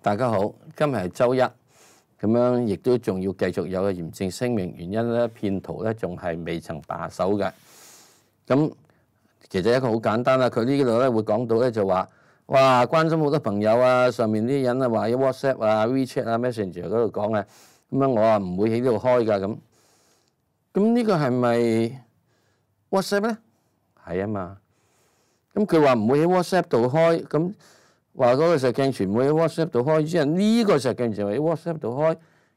大家好，今日系周一，咁樣亦都仲要繼續有个严正聲明，原因咧骗徒咧仲係未曾罢手嘅。咁其實一個好簡單啦，佢呢度咧會講到咧就話，哇，關心好多朋友啊，上面啲人啊話喺 WhatsApp 啊、WeChat 啊、m e s s e n g e 嗰度講嘅，咁樣我啊唔會喺呢度開噶咁。咁呢個係咪 WhatsApp 咧？係啊嘛。咁佢話唔會喺 WhatsApp 度開咁。話嗰個石鏡傳喺 WhatsApp 度開，之後呢個石鏡就喺 WhatsApp 度開，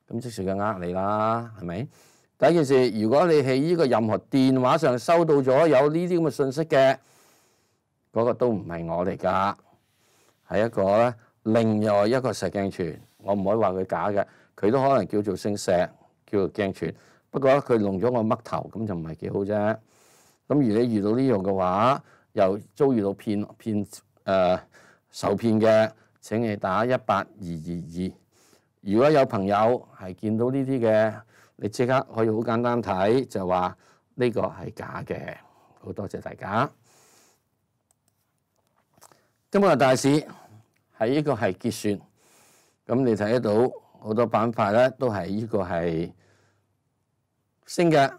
咁即時佢呃你啦，係咪？第一件事，如果你喺呢個任何電話上收到咗有呢啲咁嘅信息嘅，嗰個都唔係我嚟噶，係一個咧另外一個石鏡傳，我唔可以話佢假嘅，佢都可能叫做姓石，叫做鏡傳，不過佢弄咗我乜頭，咁就唔係幾好啫。咁而你遇到呢樣嘅話，又遭遇到騙騙誒。受騙嘅請你打一八二二二。如果有朋友係見到呢啲嘅，你即刻可以好簡單睇，就話呢個係假嘅。好多謝大家。今日大市喺呢個係結算，咁你睇得到好多板塊咧都係呢個係升嘅。